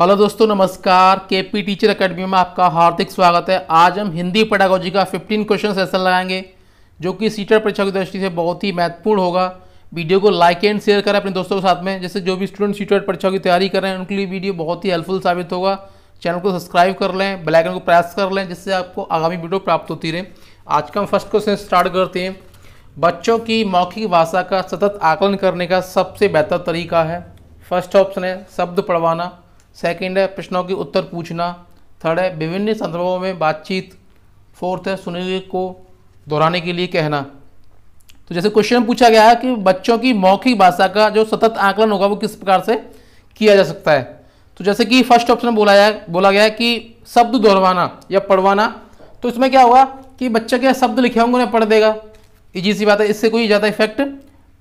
hello दोस्तों नमस्कार के पी टीचर अकेडमी में आपका हार्दिक स्वागत है आज हम हिंदी पेडागोजी का 15 क्वेश्चन सेशन लगाएंगे जो कि सीटर परीक्षा की दृष्टि से बहुत ही महत्वपूर्ण होगा वीडियो को लाइक एंड शेयर करें अपने दोस्तों के साथ में जैसे जो भी स्टूडेंट सीटर परीक्षा की तैयारी कर रहे हैं उनके लिए वीडियो बहुत ही हेल्पफुल साबित होगा चैनल को सब्सक्राइब कर लें बेलाइकन को प्रेस कर लें जिससे आपको आगामी वीडियो प्राप्त होती रहे आज का हम फर्स्ट क्वेश्चन स्टार्ट करते हैं बच्चों की मौखिक भाषा का सतत आकलन करने का सबसे बेहतर तरीका है फर्स्ट ऑप्शन है शब्द पढ़वाना सेकंड है प्रश्नों के उत्तर पूछना थर्ड है विभिन्न संदर्भों में बातचीत फोर्थ है सुनने को दोहराने के लिए कहना तो जैसे क्वेश्चन पूछा गया है कि बच्चों की मौखिक भाषा का जो सतत आंकलन होगा वो किस प्रकार से किया जा सकता है तो जैसे कि फर्स्ट ऑप्शन बोला जाए बोला गया है कि शब्द दोहराना या पढ़वाना तो इसमें क्या होगा कि बच्चे के शब्द लिखे होंगे उन्हें पढ़ देगा जी सी बात है इससे कोई ज़्यादा इफेक्ट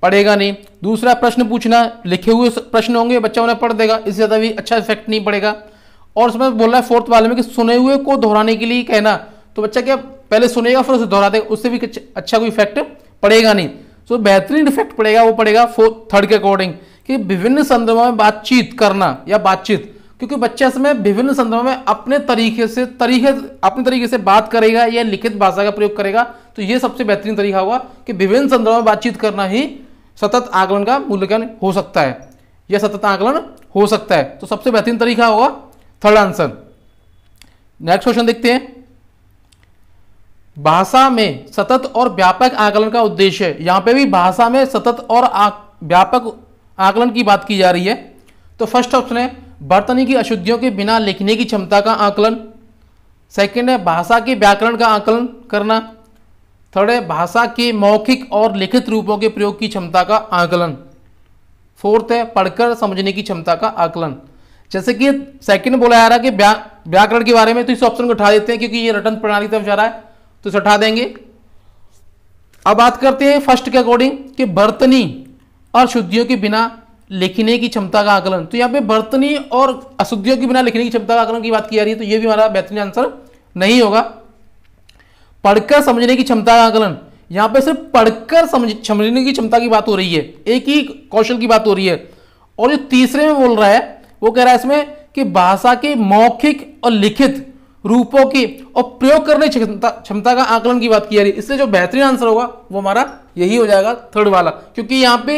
पढ़ेगा नहीं दूसरा प्रश्न पूछना लिखे हुए प्रश्न होंगे बच्चा उन्हें पढ़ देगा इससे ज़्यादा भी अच्छा इफेक्ट नहीं पड़ेगा और उसमें बोल रहा है फोर्थ वाले में कि सुने हुए को दोहराने के लिए कहना तो बच्चा क्या पहले सुनेगा फिर उसे दोहरा देगा उससे भी अच्छा कोई इफेक्ट पड़ेगा नहीं सो तो बेहतरीन इफेक्ट पड़ेगा वो पड़ेगा फोर्थ थर्ड के अकॉर्डिंग कि विभिन्न संदर्भों में बातचीत करना या बातचीत क्योंकि बच्चा इसमें विभिन्न संदर्भों में अपने तरीके से तरीके अपने तरीके से बात करेगा या लिखित भाषा का प्रयोग करेगा तो ये सबसे बेहतरीन तरीका होगा कि विभिन्न संदर्भों में बातचीत करना ही सतत आकलन का मूल्यांकन हो सकता है यह सतत आकलन हो सकता है तो सबसे बेहतरीन तरीका होगा थर्ड आंसर नेक्स्ट क्वेश्चन देखते हैं भाषा में सतत और व्यापक आकलन का उद्देश्य यहां पे भी भाषा में सतत और व्यापक आकलन की बात की जा रही है तो फर्स्ट ऑप्शन है बर्तनी की अशुद्धियों के बिना लिखने की क्षमता का आकलन सेकंड है भाषा के व्याकरण का आकलन करना थर्ड है भाषा के मौखिक और लिखित रूपों के प्रयोग की क्षमता का आकलन फोर्थ है पढ़कर समझने की क्षमता का आकलन जैसे कि सेकंड बोला जा रहा है कि व्याकरण के बारे में तो इस ऑप्शन को उठा देते हैं क्योंकि ये रटन प्रणाली तरफ जा रहा है तो इसे उठा देंगे अब बात करते हैं फर्स्ट के अकॉर्डिंग कि बर्तनी और शुद्धियों के बिना लिखने की क्षमता का आकलन तो यहाँ पे बर्तनी और अशुद्धियों के बिना लिखने की क्षमता का आकलन की बात की जा रही है तो ये भी हमारा बेहतरीन आंसर नहीं होगा पढ़कर समझने की क्षमता का आकलन यहाँ पे सिर्फ पढ़कर समझ समझने की क्षमता की बात हो रही है एक ही कौशल की बात हो रही है और जो तीसरे में बोल रहा है वो कह रहा है इसमें कि भाषा के मौखिक और लिखित रूपों की और प्रयोग करने क्षमता क्षमता का आकलन की बात की जा रही है इससे जो बेहतरीन आंसर होगा वो हमारा यही हो जाएगा थर्ड वाला क्योंकि यहाँ पे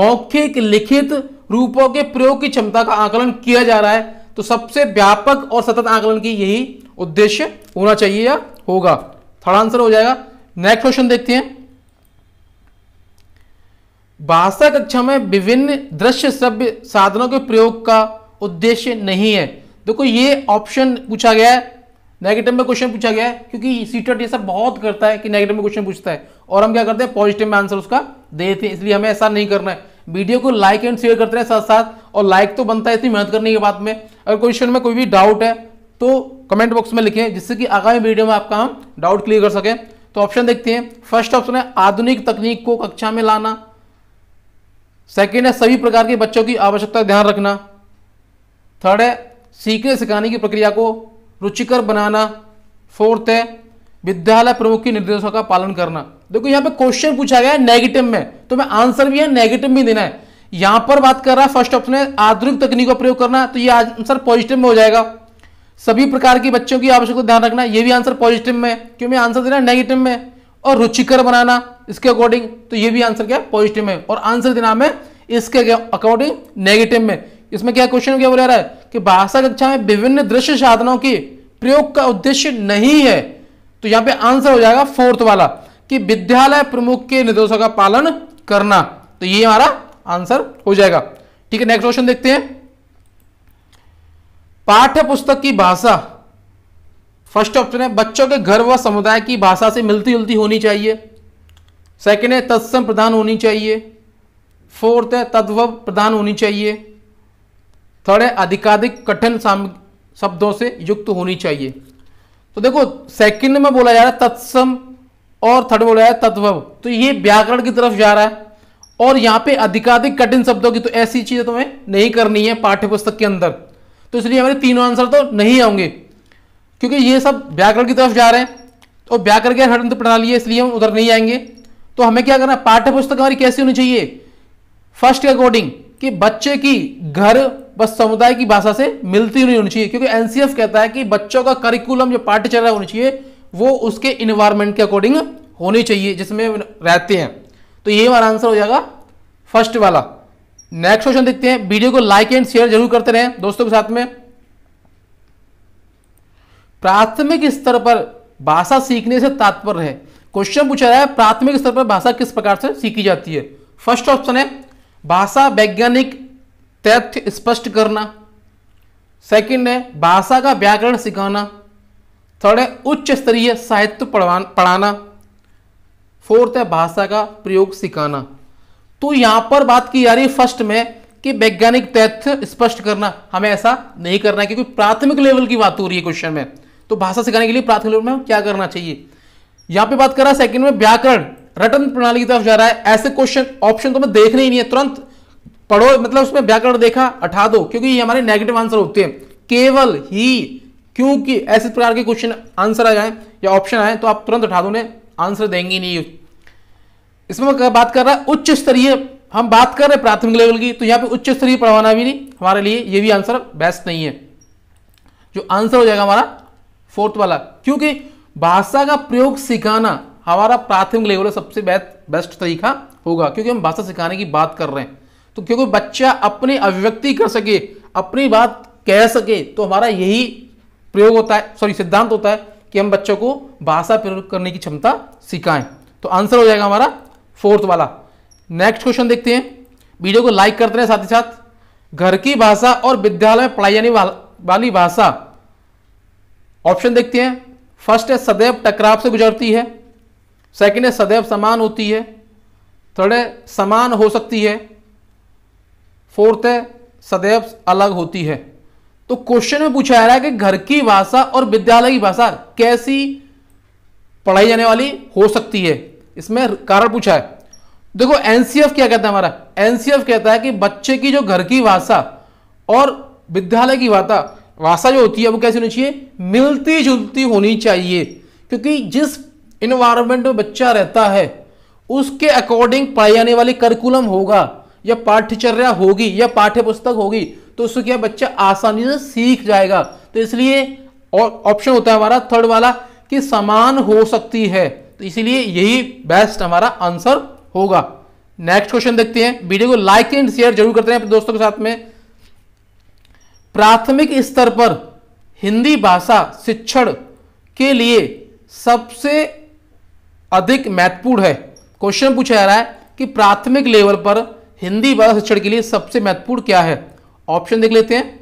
मौखिक लिखित रूपों के प्रयोग की क्षमता का आकलन किया जा रहा है तो सबसे व्यापक और सतत आकलन की यही उद्देश्य होना चाहिए या होगा थर्ड आंसर हो जाएगा नेक्स्ट क्वेश्चन देखते हैं भाषा कक्षा में विभिन्न दृश्य सभ्य साधनों के प्रयोग का उद्देश्य नहीं है देखो ये ऑप्शन पूछा गया है नेगेटिव में क्वेश्चन पूछा गया है क्योंकि सीटेट ये सब बहुत करता है कि नेगेटिव में क्वेश्चन पूछता है और हम क्या करते हैं पॉजिटिव में आंसर उसका देते हैं इसलिए हमें ऐसा नहीं करना है वीडियो को लाइक एंड शेयर करते रहे साथ साथ और लाइक तो बनता है इतनी मेहनत करने के बाद में अगर क्वेश्चन में कोई भी डाउट है तो कमेंट बॉक्स में लिखें जिससे कि आगामी वीडियो में आपका हम डाउट क्लियर कर सकें तो ऑप्शन देखते हैं फर्स्ट ऑप्शन है आधुनिक तकनीक को कक्षा में लाना सेकेंड है सभी प्रकार के बच्चों की आवश्यकता ध्यान रखना थर्ड है सीखने सिखाने की प्रक्रिया को रुचिकर बनाना फोर्थ है विद्यालय प्रमुख के निर्देशों का पालन करना देखो यहाँ पे क्वेश्चन पूछा गया है नेगेटिव में तो मैं आंसर भी है नेगेटिव में देना है यहां पर बात कर रहा है फर्स्ट ऑप्शन है आधुनिक तकनीक का प्रयोग करना तो ये आंसर पॉजिटिव में हो जाएगा सभी प्रकार के बच्चों की आवश्यकता ध्यान रखना ये भी आंसर पॉजिटिव में क्यों मैं आंसर देना नेगेटिव में और रुचिकर बनाना इसके अकॉर्डिंग तो ये भी आंसर क्या पॉजिटिव में और आंसर देना में इसके अकॉर्डिंग नेगेटिव में इसमें क्या क्वेश्चन क्या बोला रहा है कि भाषा कक्षा में विभिन्न दृश्य साधनों के प्रयोग का उद्देश्य नहीं है तो यहां पे आंसर हो जाएगा फोर्थ वाला कि विद्यालय प्रमुख के निर्देशों का पालन करना तो ये हमारा आंसर हो जाएगा ठीक है नेक्स्ट क्वेश्चन देखते हैं पाठ्य पुस्तक की भाषा फर्स्ट ऑप्शन है बच्चों के घर व समुदाय की भाषा से मिलती जुलती होनी चाहिए सेकेंड है तत्सम प्रधान होनी चाहिए फोर्थ है तत्व प्रधान होनी चाहिए थर्ड है अधिकाधिक कठिन शब्दों से युक्त होनी चाहिए तो देखो सेकंड में बोला जा रहा है तत्सम और थर्ड बोला जा रहा है तत्व तो ये व्याकरण की तरफ जा रहा है और यहाँ पे अधिकाधिक कठिन शब्दों की तो ऐसी चीज़ें तुम्हें नहीं करनी है पाठ्यपुस्तक के अंदर तो इसलिए हमारे तीनों आंसर तो नहीं आएंगे क्योंकि ये सब व्याकरण की तरफ जा रहे हैं तो व्याकरण के हटंत प्रणाली है इसलिए हम उधर नहीं आएंगे तो हमें क्या करना है पाठ्य पुस्तक हमारी कैसी होनी चाहिए फर्स्ट के अकॉर्डिंग कि बच्चे की घर व समुदाय की भाषा से मिलती नहीं होनी चाहिए क्योंकि एनसीएफ कहता है कि बच्चों का करिकुलम जो पाठ्यचर्या होनी चाहिए वो उसके इन्वायरमेंट के अकॉर्डिंग होनी चाहिए जिसमें रहते हैं तो ये हमारा आंसर हो जाएगा फर्स्ट वाला नेक्स्ट क्वेश्चन देखते हैं वीडियो को लाइक एंड शेयर जरूर करते रहें दोस्तों के साथ में प्राथमिक स्तर पर भाषा सीखने से तात्पर्य है क्वेश्चन पूछा है प्राथमिक स्तर पर भाषा किस प्रकार से सीखी जाती है फर्स्ट ऑप्शन है भाषा वैज्ञानिक तथ्य स्पष्ट करना सेकंड है भाषा का व्याकरण सिखाना थर्ड है उच्च स्तरीय साहित्य पढ़ाना फोर्थ है भाषा का प्रयोग सिखाना तो यहां पर बात की जा रही है फर्स्ट में कि वैज्ञानिक तथ्य स्पष्ट करना हमें ऐसा नहीं करना है क्योंकि प्राथमिक लेवल की बात हो रही है क्वेश्चन में तो भाषा सिखाने के लिए प्राथमिक लेवल में क्या करना चाहिए यहां पे बात कर रहा है सेकंड में व्याकरण रटन प्रणाली की तरफ जा रहा है ऐसे क्वेश्चन ऑप्शन तो मैं देखने ही नहीं है तुरंत पढ़ो मतलब उसमें व्याकरण देखा अठा दो क्योंकि ये हमारे नेगेटिव आंसर होते हैं केवल ही क्योंकि ऐसे प्रकार के क्वेश्चन आंसर आ जाए या ऑप्शन आए तो आप तुरंत उठा दो आंसर देंगे नहीं इसमें मैं बात कर रहा है उच्च स्तरीय हम बात कर रहे हैं प्राथमिक लेवल की तो यहाँ पे उच्च स्तरीय पढ़वाना भी नहीं हमारे लिए ये भी आंसर बेस्ट नहीं है जो आंसर हो जाएगा हमारा फोर्थ वाला क्योंकि भाषा का प्रयोग सिखाना हमारा प्राथमिक लेवल का सबसे बेस्ट तरीका होगा क्योंकि हम भाषा सिखाने की बात कर रहे हैं तो क्योंकि बच्चा अपनी अभिव्यक्ति कर सके अपनी बात कह सके तो हमारा यही प्रयोग होता है सॉरी सिद्धांत होता है कि हम बच्चों को भाषा प्रयोग करने की क्षमता सिखाएं तो आंसर हो जाएगा हमारा फोर्थ वाला नेक्स्ट क्वेश्चन देखते हैं वीडियो को लाइक करते हैं साथ ही साथ घर की भाषा और विद्यालय में पढ़ाई जाने वाली भाषा ऑप्शन देखते हैं फर्स्ट है सदैव टकराव से गुजरती है सेकंड है सदैव समान होती है थर्ड है समान हो सकती है फोर्थ है सदैव अलग होती है तो क्वेश्चन में पूछा जा रहा है कि घर की भाषा और विद्यालय की भाषा कैसी पढ़ाई जाने वाली हो सकती है इसमें कारण पूछा है देखो एनसीएफ क्या कहता है हमारा एनसीएफ कहता है कि बच्चे की जो घर की भाषा और विद्यालय की भाषा भाषा जो होती है वो कैसी होनी चाहिए मिलती जुलती होनी चाहिए क्योंकि जिस इन्वायरमेंट में बच्चा रहता है उसके अकॉर्डिंग पढ़ाई जाने वाली करिकुलम होगा या पाठ्यचर्या होगी या पाठ्य पुस्तक होगी तो उससे क्या बच्चा आसानी से सीख जाएगा तो इसलिए ऑप्शन होता है हमारा थर्ड वाला कि समान हो सकती है तो इसीलिए यही बेस्ट हमारा आंसर होगा नेक्स्ट क्वेश्चन देखते हैं वीडियो को लाइक एंड शेयर जरूर करते हैं अपने दोस्तों के साथ में प्राथमिक स्तर पर हिंदी भाषा शिक्षण के लिए सबसे अधिक महत्वपूर्ण है क्वेश्चन पूछा जा रहा है कि प्राथमिक लेवल पर हिंदी भाषा शिक्षण के लिए सबसे महत्वपूर्ण क्या है ऑप्शन देख लेते हैं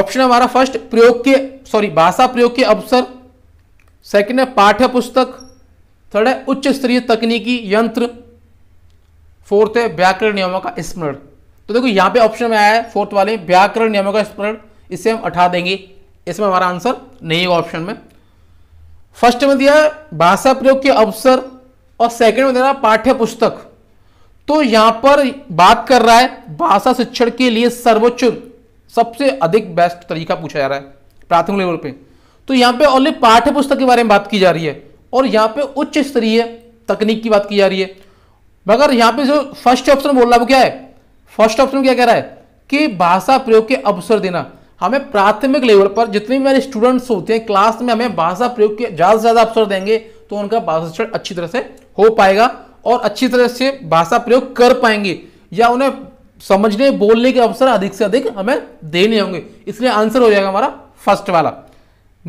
ऑप्शन हमारा फर्स्ट प्रयोग के सॉरी भाषा प्रयोग के अवसर सेकेंड है पाठ्य पुस्तक थर्ड है उच्च स्तरीय तकनीकी यंत्र फोर्थ है व्याकरण नियमों का स्मरण तो देखो यहाँ पे ऑप्शन में आया है फोर्थ वाले व्याकरण नियमों का स्मरण इसे हम उठा देंगे इसमें हमारा आंसर नहीं होगा ऑप्शन में फर्स्ट में दिया भाषा प्रयोग के अवसर और सेकंड में दे रहा पाठ्य पुस्तक तो यहां पर बात कर रहा है भाषा शिक्षण के लिए सर्वोच्च सबसे अधिक बेस्ट तरीका पूछा जा रहा है प्राथमिक लेवल पर तो यहाँ पे ओनली पाठ्य पुस्तक के बारे में बात की जा रही है और यहाँ पे उच्च स्तरीय तकनीक की बात की जा रही है मगर यहाँ पे जो फर्स्ट ऑप्शन बोल रहा है वो क्या है फर्स्ट ऑप्शन क्या कह रहा है कि भाषा प्रयोग के अवसर देना हमें प्राथमिक लेवल पर जितने भी मेरे स्टूडेंट्स होते हैं क्लास में हमें भाषा प्रयोग के ज़्यादा से ज़्यादा अवसर देंगे तो उनका भाषा अच्छी तरह से हो पाएगा और अच्छी तरह से भाषा प्रयोग कर पाएंगे या उन्हें समझने बोलने के अवसर अधिक से अधिक हमें देने होंगे इसलिए आंसर हो जाएगा हमारा फर्स्ट वाला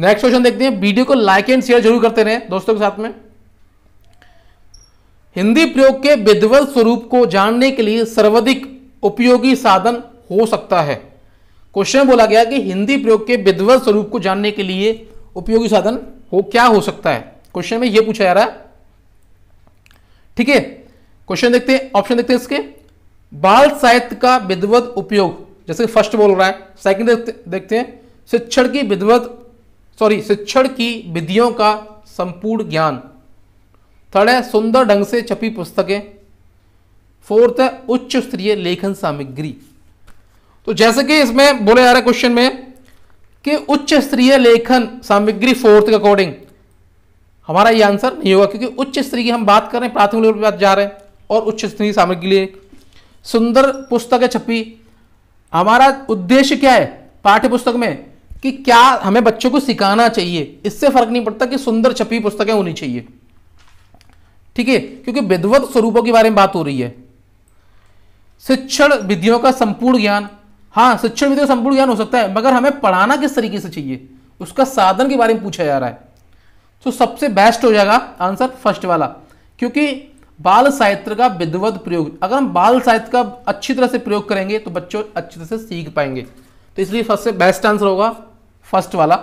नेक्स्ट क्वेश्चन देखते हैं वीडियो को लाइक एंड शेयर जरूर करते रहें दोस्तों के साथ में हिंदी प्रयोग के विधिवत स्वरूप को जानने के लिए सर्वाधिक उपयोगी साधन हो सकता है क्वेश्चन बोला गया कि हिंदी प्रयोग के विध्वल स्वरूप को जानने के लिए उपयोगी साधन हो क्या हो सकता है क्वेश्चन में यह पूछा जा रहा है ठीक है क्वेश्चन देखते हैं ऑप्शन देखते हैं इसके बाल साहित्य का विधिवत उपयोग जैसे फर्स्ट बोल रहा है सेकंड देखते हैं शिक्षण की विधिवत सॉरी शिक्षण की विधियों का संपूर्ण ज्ञान थर्ड है सुंदर ढंग से छपी पुस्तकें फोर्थ है उच्च स्तरीय लेखन सामग्री तो जैसे कि इसमें बोले जा रहे क्वेश्चन में कि उच्च स्तरीय लेखन सामग्री फोर्थ के अकॉर्डिंग हमारा ये आंसर नहीं होगा क्योंकि उच्च स्तरीय हम बात कर रहे हैं प्राथमिक लेवल पर जा रहे हैं और उच्च स्तरीय सामग्री लिए सुंदर पुस्तकें छपी हमारा उद्देश्य क्या है पाठ्य पुस्तक में कि क्या हमें बच्चों को सिखाना चाहिए इससे फर्क नहीं पड़ता कि सुंदर छपी पुस्तकें होनी चाहिए ठीक है क्योंकि विधवत स्वरूपों के बारे में बात हो रही है शिक्षण विधियों का संपूर्ण ज्ञान हाँ शिक्षण विधियों का संपूर्ण ज्ञान हो सकता है मगर हमें पढ़ाना किस तरीके से चाहिए उसका साधन के बारे में पूछा जा रहा है तो सबसे बेस्ट हो जाएगा आंसर फर्स्ट वाला क्योंकि बाल साहित्य का विधवत प्रयोग अगर हम बाल साहित्य का अच्छी तरह से प्रयोग करेंगे तो बच्चों अच्छी तरह से सीख पाएंगे तो इसलिए सबसे बेस्ट आंसर होगा फर्स्ट वाला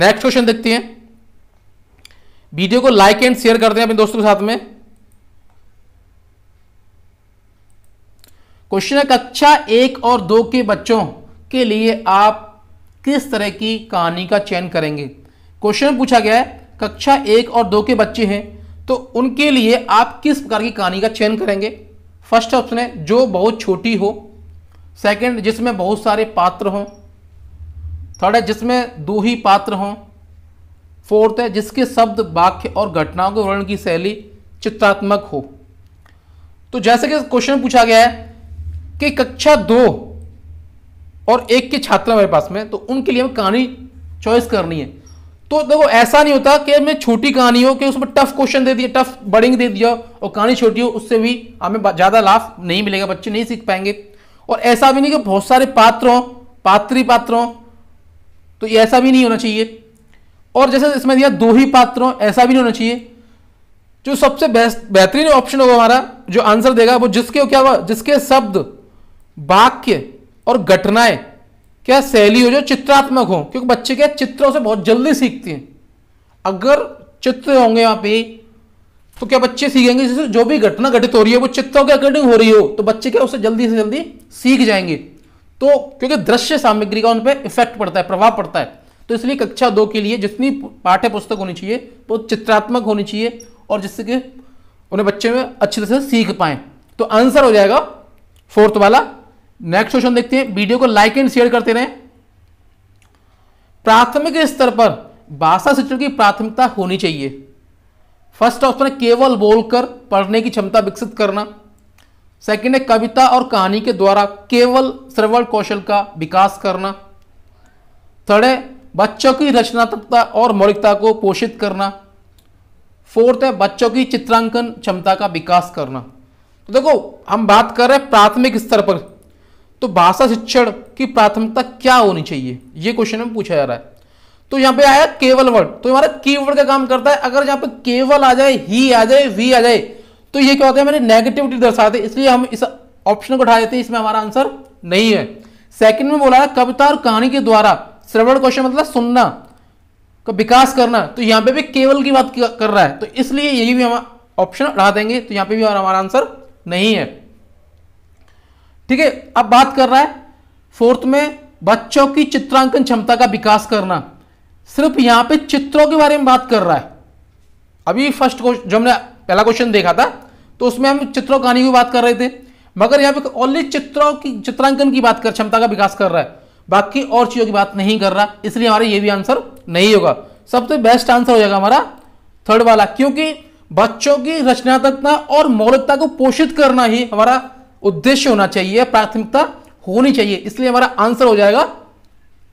नेक्स्ट क्वेश्चन देखते हैं वीडियो को लाइक एंड शेयर कर दें अपने दोस्तों के साथ में क्वेश्चन है कक्षा एक और दो के बच्चों के लिए आप किस तरह की कहानी का चयन करेंगे क्वेश्चन पूछा गया है कक्षा एक और दो के बच्चे हैं तो उनके लिए आप किस प्रकार की कहानी का चयन करेंगे फर्स्ट ऑप्शन है जो बहुत छोटी हो सेकंड जिसमें बहुत सारे पात्र हों थर्ड है जिसमें दो ही पात्र हों फोर्थ है जिसके शब्द वाक्य और घटनाओं के वर्णन की शैली चित्रात्मक हो तो जैसे कि क्वेश्चन पूछा गया है कि कक्षा दो और एक के छात्र मेरे पास में तो उनके लिए हमें कहानी चॉइस करनी है तो देखो ऐसा नहीं होता कि हमें छोटी कहानी हो कि उसमें टफ क्वेश्चन दे दिया टफ बड़िंग दे दिया और कहानी छोटी हो उससे भी हमें ज़्यादा लाभ नहीं मिलेगा बच्चे नहीं सीख पाएंगे और ऐसा भी नहीं कि बहुत सारे पात्र पात्री पात्र तो ऐसा भी नहीं होना चाहिए और जैसे इसमें दिया दो ही पात्रों ऐसा भी नहीं होना चाहिए जो सबसे बेहतरीन ऑप्शन होगा हमारा जो आंसर देगा वो जिसके क्या हुआ जिसके शब्द वाक्य और घटनाएं क्या शैली हो जो चित्रात्मक हो क्योंकि बच्चे क्या चित्रों से बहुत जल्दी सीखते हैं अगर चित्र होंगे वहां पे तो क्या बच्चे सीखेंगे जैसे जो भी घटना घटित हो रही है वो चित्रों के अकॉर्डिंग हो रही हो तो बच्चे क्या उससे जल्दी से जल्दी सीख जाएंगे तो क्योंकि दृश्य सामग्री का उन पर इफेक्ट पड़ता है प्रभाव पड़ता है तो इसलिए कक्षा दो के लिए जितनी पाठ्य पुस्तक होनी चाहिए वो चित्रात्मक होनी चाहिए और जिससे कि उन्हें बच्चे में अच्छे तरह से सीख पाए तो आंसर हो जाएगा फोर्थ वाला नेक्स्ट क्वेश्चन देखते हैं वीडियो को लाइक एंड शेयर करते रहें प्राथमिक स्तर पर भाषा शिक्षण की प्राथमिकता होनी चाहिए फर्स्ट ऑप्शन है केवल बोलकर पढ़ने की क्षमता विकसित करना सेकंड है कविता और कहानी के द्वारा केवल श्रवण कौशल का विकास करना थर्ड है बच्चों की रचनात्मकता और मौलिकता को पोषित करना फोर्थ है बच्चों की चित्रांकन क्षमता का विकास करना तो देखो हम बात कर रहे हैं प्राथमिक स्तर पर तो भाषा शिक्षण की प्राथमिकता क्या होनी चाहिए ये क्वेश्चन में पूछा जा रहा है तो यहाँ पे आया केवल वर्ड तो हमारा कीवर्ड का काम करता है अगर यहाँ पे केवल आ जाए ही आ जाए वी आ जाए तो ये क्या होता है मैंने नेगेटिविटी दर्शाते इसलिए हम इस ऑप्शन को उठा देते हैं इसमें हमारा आंसर नहीं है सेकंड में बोला है कविता और कहानी के द्वारा श्रवण क्वेश्चन मतलब सुनना का विकास करना तो यहां पे भी केवल की बात कर रहा है तो इसलिए यही भी हम ऑप्शन उठा देंगे तो यहां पे भी हमारा आंसर नहीं है ठीक है अब बात कर रहा है फोर्थ में बच्चों की चित्रांकन क्षमता का विकास करना सिर्फ यहां पे चित्रों के बारे में बात कर रहा है अभी फर्स्ट क्वेश्चन जो हमने पहला क्वेश्चन देखा था तो उसमें हम चित्रों कहानी की बात कर रहे थे मगर यहाँ पे ओनली चित्रों की चित्रांकन की बात कर क्षमता का विकास कर रहा है बाकी और चीज़ों की बात नहीं कर रहा इसलिए हमारा ये भी आंसर नहीं होगा सबसे बेस्ट आंसर हो जाएगा हमारा थर्ड वाला क्योंकि बच्चों की रचनात्मकता और मौलिकता को पोषित करना ही हमारा उद्देश्य होना चाहिए प्राथमिकता होनी चाहिए इसलिए हमारा आंसर हो जाएगा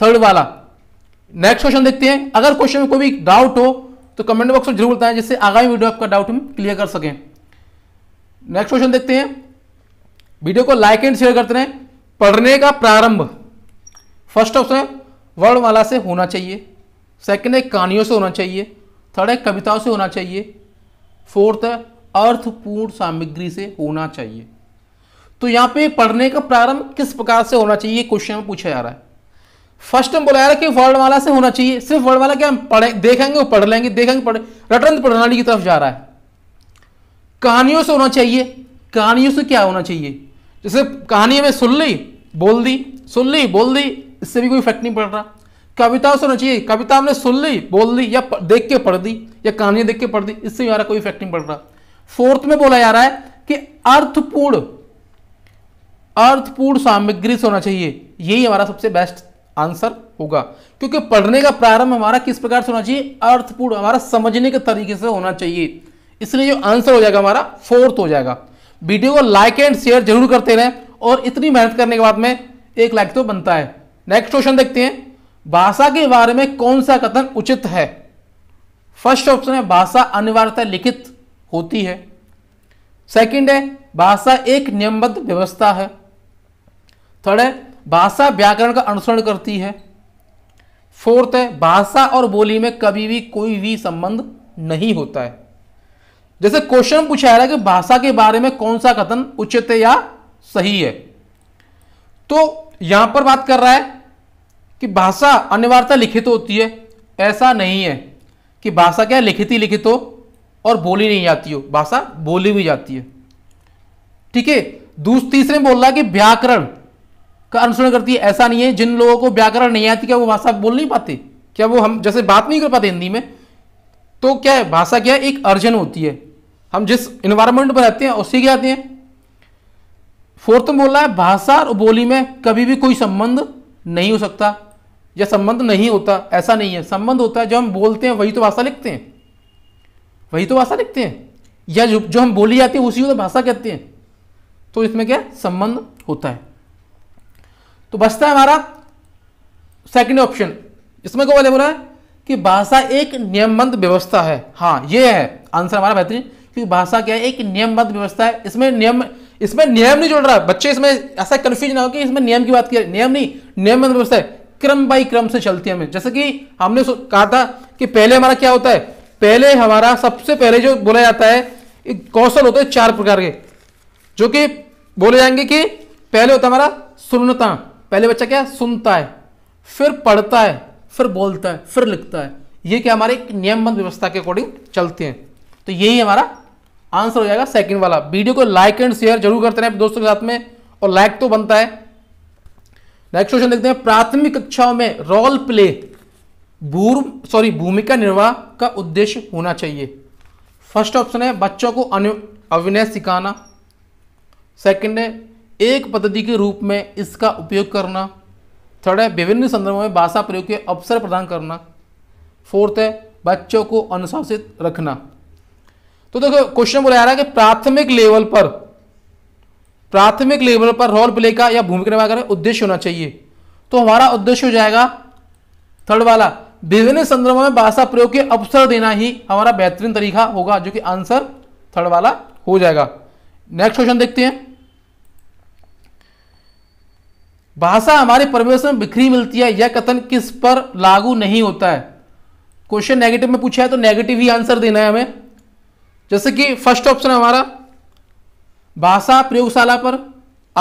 थर्ड वाला नेक्स्ट क्वेश्चन देखते हैं अगर क्वेश्चन में कोई भी डाउट हो तो कमेंट बॉक्स में जरूर बताएं जिससे आगामी वीडियो आपका डाउट हम क्लियर कर सकें नेक्स्ट क्वेश्चन देखते हैं वीडियो को लाइक एंड शेयर करते रहें पढ़ने का प्रारंभ फर्स्ट ऑप्शन वर्णमाला से होना चाहिए सेकंड है कहानियों से होना चाहिए थर्ड है कविताओं से होना चाहिए फोर्थ है अर्थपूर्ण सामग्री से होना चाहिए तो यहाँ पे पढ़ने का प्रारंभ किस प्रकार से होना चाहिए क्वेश्चन में पूछा जा रहा है फर्स्ट में बोला कि वाला से होना चाहिए सिर्फ वाला क्या हम पढ़े देखेंगे वो पढ़ लेंगे देखेंगे पढ़े रटन प्रणाली की तरफ जा रहा है कहानियों से होना चाहिए कहानियों से क्या होना चाहिए जैसे कहानी में सुन ली बोल दी सुन ली बोल दी इससे भी कोई इफेक्ट नहीं पड़ रहा कविताओं से होना चाहिए कविता हमने सुन ली बोल दी या देख के पढ़ दी या कहानियां देख के पढ़ दी इससे भी हमारा कोई इफेक्ट नहीं पड़ रहा फोर्थ में बोला जा रहा है कि अर्थपूर्ण अर्थपूर्ण सामग्री से होना चाहिए यही हमारा सबसे बेस्ट आंसर होगा क्योंकि पढ़ने का प्रारंभ हमारा किस प्रकार से होना चाहिए अर्थपूर्ण हमारा समझने के तरीके से होना चाहिए इसलिए जो आंसर हो जाएगा हमारा फोर्थ हो जाएगा वीडियो को लाइक एंड शेयर जरूर करते रहें और इतनी मेहनत करने के बाद में एक लाइक तो बनता है नेक्स्ट क्वेश्चन देखते हैं भाषा के बारे में कौन सा कथन उचित है फर्स्ट ऑप्शन है भाषा अनिवार्यता लिखित होती है सेकंड है भाषा एक नियमबद्ध व्यवस्था है थर्ड है भाषा व्याकरण का अनुसरण करती है फोर्थ है भाषा और बोली में कभी भी कोई भी संबंध नहीं होता है जैसे क्वेश्चन पूछा जा रहा है कि भाषा के बारे में कौन सा कथन उचित है या सही है तो यहां पर बात कर रहा है कि भाषा अनिवार्यता लिखित तो होती है ऐसा नहीं है कि भाषा क्या लिखित ही लिखित हो और बोली नहीं जाती हो भाषा बोली भी जाती है ठीक है दूसरे तीसरे में बोल रहा है कि व्याकरण का अनुसरण करती है ऐसा नहीं है जिन लोगों को व्याकरण नहीं आती क्या वो भाषा बोल नहीं पाते क्या वो हम जैसे बात नहीं कर पाते हिंदी में तो क्या है भाषा क्या है एक अर्जन होती है हम जिस इन्वायरमेंट में रहते हैं उसी के आते हैं फोर्थ में बोल रहा है भाषा और बोली में कभी भी कोई संबंध नहीं हो सकता या संबंध नहीं होता ऐसा नहीं है संबंध होता है जब हम बोलते हैं वही तो भाषा लिखते हैं वही तो भाषा लिखते हैं या जो जो हम बोली जाती है उसी को तो भाषा कहते हैं तो इसमें क्या संबंध होता है तो बचता है हमारा सेकंड ऑप्शन इसमें क्या वाले बोला है कि भाषा एक नियमबद्ध व्यवस्था है हाँ ये है आंसर हमारा बेहतरीन क्योंकि भाषा क्या है एक नियमबद्ध व्यवस्था है इसमें नियम इसमें नियम नहीं जुड़ रहा बच्चे इसमें ऐसा कन्फ्यूज ना हो कि इसमें नियम की बात की नियम नहीं नियमबद्ध व्यवस्था है क्रम बाई क्रम से चलती है हमें जैसे कि हमने कहा था कि पहले हमारा क्या होता है पहले हमारा सबसे पहले जो बोला जाता है कौशल होते हैं चार प्रकार के जो कि बोले जाएंगे कि पहले होता है हमारा सुनता पहले बच्चा क्या सुनता है फिर पढ़ता है फिर बोलता है फिर लिखता है ये क्या हमारे एक नियमबंद व्यवस्था के अकॉर्डिंग चलते हैं तो यही हमारा आंसर हो जाएगा सेकंड वाला वीडियो को लाइक एंड शेयर जरूर करते हैं दोस्तों के साथ में और लाइक तो बनता है नेक्स्ट क्वेश्चन देखते हैं प्राथमिक कक्षाओं में रोल प्ले भूम सॉरी भूमिका निर्वाह का उद्देश्य होना चाहिए फर्स्ट ऑप्शन है बच्चों को अभिनय सिखाना सेकेंड है एक पद्धति के रूप में इसका उपयोग करना थर्ड है विभिन्न संदर्भों में भाषा प्रयोग के अवसर प्रदान करना फोर्थ है बच्चों को अनुशासित रखना तो देखो क्वेश्चन बोला जा रहा है कि प्राथमिक लेवल पर प्राथमिक लेवल पर रोल प्ले का या भूमिका निभा कर उद्देश्य होना चाहिए तो हमारा उद्देश्य हो जाएगा थर्ड वाला विभिन्न संदर्भों में भाषा प्रयोग के अवसर देना ही हमारा बेहतरीन तरीका होगा जो कि आंसर थर्ड वाला हो जाएगा नेक्स्ट क्वेश्चन देखते हैं भाषा हमारे परिवेश में बिखरी मिलती है यह कथन किस पर लागू नहीं होता है क्वेश्चन नेगेटिव में पूछा है तो नेगेटिव ही आंसर देना है हमें जैसे कि फर्स्ट ऑप्शन हमारा भाषा प्रयोगशाला पर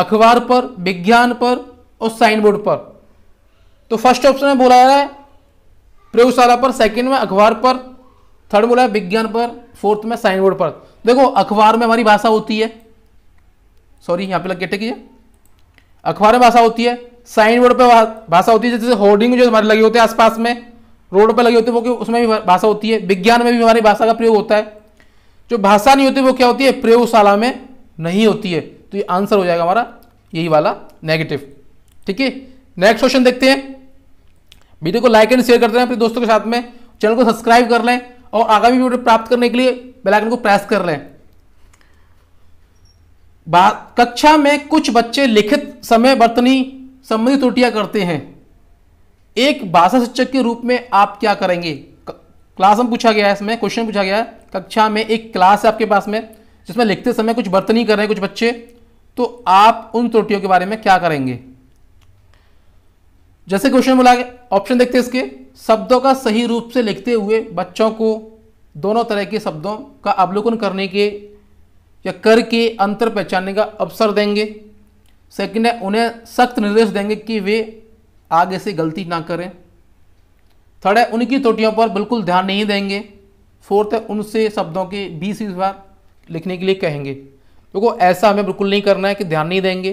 अखबार पर विज्ञान पर और साइन बोर्ड पर तो फर्स्ट ऑप्शन में बोला जा रहा है प्रयोगशाला पर सेकंड में अखबार पर थर्ड बोला है विज्ञान पर फोर्थ में साइन बोर्ड पर देखो अखबार में हमारी भाषा होती है सॉरी यहाँ पे लग के ठीक है अखबार में भाषा होती है साइन बोर्ड पर भाषा होती है जैसे होर्डिंग जो हमारे लगे होते हैं आसपास में रोड पर लगे होते हैं वो उसमें भी भाषा होती है विज्ञान में भी हमारी भाषा का प्रयोग होता है जो भाषा नहीं होती वो क्या होती है प्रयोगशाला में नहीं होती है तो ये आंसर हो जाएगा हमारा यही वाला नेगेटिव ठीक है नेक्स्ट क्वेश्चन देखते हैं वीडियो को लाइक एंड शेयर करते हैं अपने दोस्तों के साथ में चैनल को सब्सक्राइब कर लें और आगामी वीडियो प्राप्त करने के लिए बेलाइकन को प्रेस कर लें कक्षा में कुछ बच्चे लिखित समय वर्तनी संबंधी त्रुटियां करते हैं एक भाषा शिक्षक के रूप में आप क्या करेंगे क्लास में पूछा गया है इसमें क्वेश्चन पूछा गया है कक्षा में एक क्लास है आपके पास में जिसमें लिखते समय कुछ बर्तनी कर रहे हैं कुछ बच्चे तो आप उन त्रुटियों के बारे में क्या करेंगे जैसे क्वेश्चन बोला गया ऑप्शन देखते हैं इसके शब्दों का सही रूप से लिखते हुए बच्चों को दोनों तरह के शब्दों का अवलोकन करने के या कर के अंतर पहचानने का अवसर देंगे सेकंड है उन्हें सख्त निर्देश देंगे कि वे आगे से गलती ना करें थर्ड है उनकी त्रुटियों पर बिल्कुल ध्यान नहीं देंगे फोर्थ है उनसे शब्दों के बीस बीस बार लिखने के लिए कहेंगे देखो तो ऐसा हमें बिल्कुल नहीं करना है कि ध्यान नहीं देंगे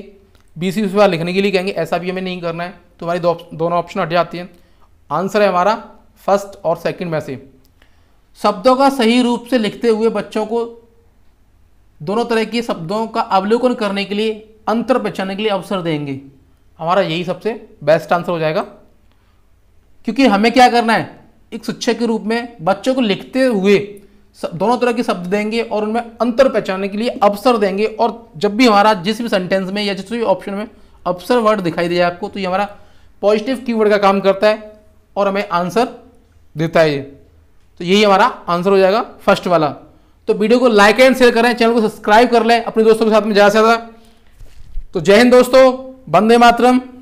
बीस बीस बार लिखने के लिए कहेंगे ऐसा भी हमें नहीं करना है तो हमारी दोनों ऑप्शन हट जाती हैं आंसर है हमारा फर्स्ट और सेकंड में से शब्दों का सही रूप से लिखते हुए बच्चों को दोनों तरह के शब्दों का अवलोकन करने के लिए अंतर पहचानने के लिए अवसर देंगे हमारा यही सबसे बेस्ट आंसर हो जाएगा क्योंकि हमें क्या करना है एक शिक्षक के रूप में बच्चों को लिखते हुए दोनों तरह के शब्द देंगे और उनमें अंतर पहचानने के लिए अवसर देंगे और जब भी हमारा जिस भी सेंटेंस में या जिस भी ऑप्शन में अवसर वर्ड दिखाई दे आपको तो ये हमारा पॉजिटिव कीवर्ड का काम करता है और हमें आंसर देता है ये तो यही हमारा आंसर हो जाएगा फर्स्ट वाला तो वीडियो को लाइक एंड शेयर करें चैनल को सब्सक्राइब कर लें अपने दोस्तों के साथ में ज़्यादा से ज़्यादा तो जय हिंद दोस्तों वंदे मातरम